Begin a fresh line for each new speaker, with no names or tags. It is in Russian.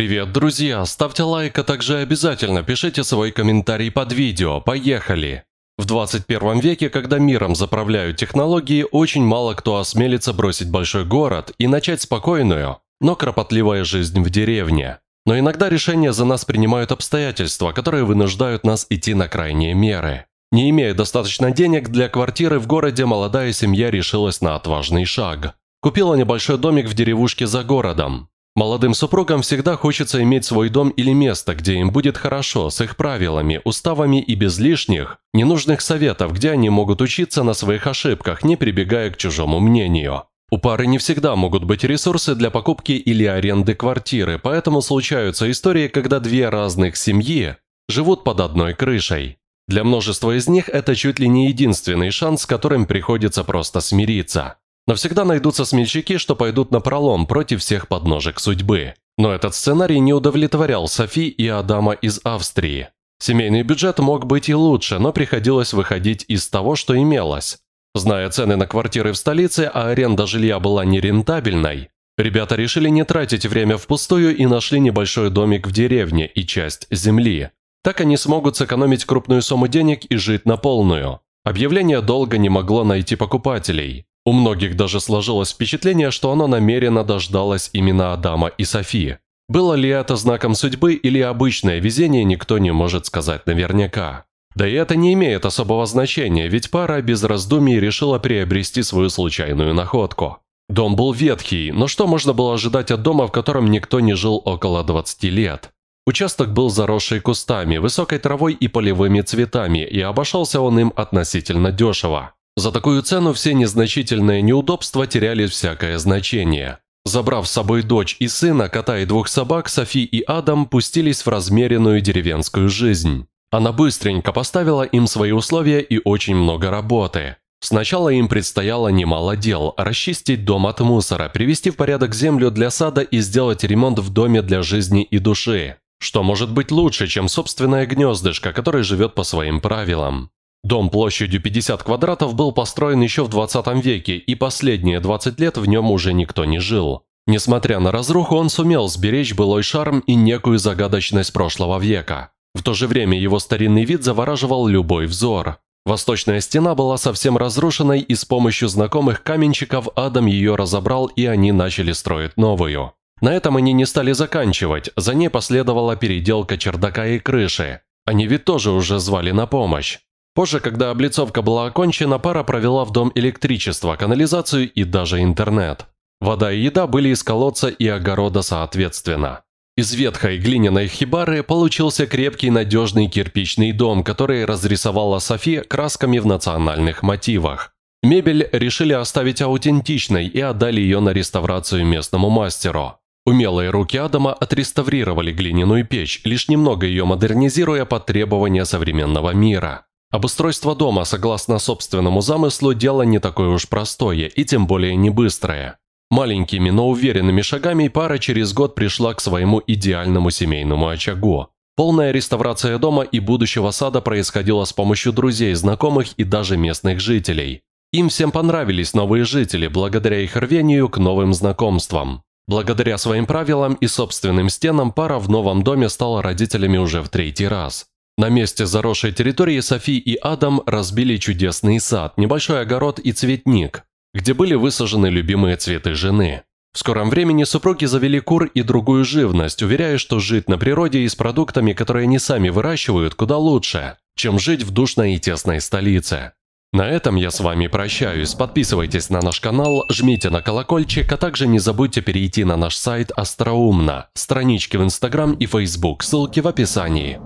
Привет, друзья! Ставьте лайк, а также обязательно пишите свой комментарий под видео. Поехали! В 21 веке, когда миром заправляют технологии, очень мало кто осмелится бросить большой город и начать спокойную, но кропотливая жизнь в деревне. Но иногда решения за нас принимают обстоятельства, которые вынуждают нас идти на крайние меры. Не имея достаточно денег для квартиры в городе, молодая семья решилась на отважный шаг. Купила небольшой домик в деревушке за городом. Молодым супругам всегда хочется иметь свой дом или место, где им будет хорошо, с их правилами, уставами и без лишних, ненужных советов, где они могут учиться на своих ошибках, не прибегая к чужому мнению. У пары не всегда могут быть ресурсы для покупки или аренды квартиры, поэтому случаются истории, когда две разных семьи живут под одной крышей. Для множества из них это чуть ли не единственный шанс, с которым приходится просто смириться. Но всегда найдутся смельчаки, что пойдут на пролом против всех подножек судьбы. Но этот сценарий не удовлетворял Софи и Адама из Австрии. Семейный бюджет мог быть и лучше, но приходилось выходить из того, что имелось. Зная цены на квартиры в столице, а аренда жилья была нерентабельной, ребята решили не тратить время впустую и нашли небольшой домик в деревне и часть земли. Так они смогут сэкономить крупную сумму денег и жить на полную. Объявление долго не могло найти покупателей. У многих даже сложилось впечатление, что она намеренно дождалась именно Адама и Софии. Было ли это знаком судьбы или обычное везение, никто не может сказать наверняка. Да и это не имеет особого значения, ведь пара без раздумий решила приобрести свою случайную находку. Дом был ветхий, но что можно было ожидать от дома, в котором никто не жил около 20 лет? Участок был заросший кустами, высокой травой и полевыми цветами, и обошелся он им относительно дешево. За такую цену все незначительные неудобства теряли всякое значение. Забрав с собой дочь и сына, кота и двух собак, Софи и Адам пустились в размеренную деревенскую жизнь. Она быстренько поставила им свои условия и очень много работы. Сначала им предстояло немало дел – расчистить дом от мусора, привести в порядок землю для сада и сделать ремонт в доме для жизни и души. Что может быть лучше, чем собственное гнездышко, которое живет по своим правилам? Дом площадью 50 квадратов был построен еще в 20 веке, и последние 20 лет в нем уже никто не жил. Несмотря на разруху, он сумел сберечь былой шарм и некую загадочность прошлого века. В то же время его старинный вид завораживал любой взор. Восточная стена была совсем разрушенной, и с помощью знакомых каменщиков Адам ее разобрал, и они начали строить новую. На этом они не стали заканчивать, за ней последовала переделка чердака и крыши. Они ведь тоже уже звали на помощь. Позже, когда облицовка была окончена, пара провела в дом электричество, канализацию и даже интернет. Вода и еда были из колодца и огорода соответственно. Из ветхой глиняной хибары получился крепкий надежный кирпичный дом, который разрисовала Софи красками в национальных мотивах. Мебель решили оставить аутентичной и отдали ее на реставрацию местному мастеру. Умелые руки Адама отреставрировали глиняную печь, лишь немного ее модернизируя под требования современного мира. Обустройство дома, согласно собственному замыслу, дело не такое уж простое и тем более не быстрое. Маленькими, но уверенными шагами пара через год пришла к своему идеальному семейному очагу. Полная реставрация дома и будущего сада происходила с помощью друзей, знакомых и даже местных жителей. Им всем понравились новые жители, благодаря их рвению к новым знакомствам. Благодаря своим правилам и собственным стенам пара в новом доме стала родителями уже в третий раз. На месте заросшей территории Софи и Адам разбили чудесный сад, небольшой огород и цветник, где были высажены любимые цветы жены. В скором времени супруги завели кур и другую живность, уверяя, что жить на природе и с продуктами, которые они сами выращивают, куда лучше, чем жить в душной и тесной столице. На этом я с вами прощаюсь. Подписывайтесь на наш канал, жмите на колокольчик, а также не забудьте перейти на наш сайт Остроумно, странички в Инстаграм и Фейсбук, ссылки в описании.